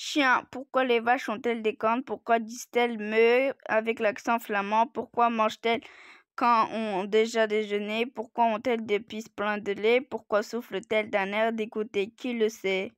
Chien, pourquoi les vaches ont-elles des cornes Pourquoi disent-elles me » avec l'accent flamand Pourquoi mangent-elles quand on déjà déjeuné Pourquoi ont-elles des pistes pleines de lait Pourquoi soufflent-elles d'un air d'écouter Qui le sait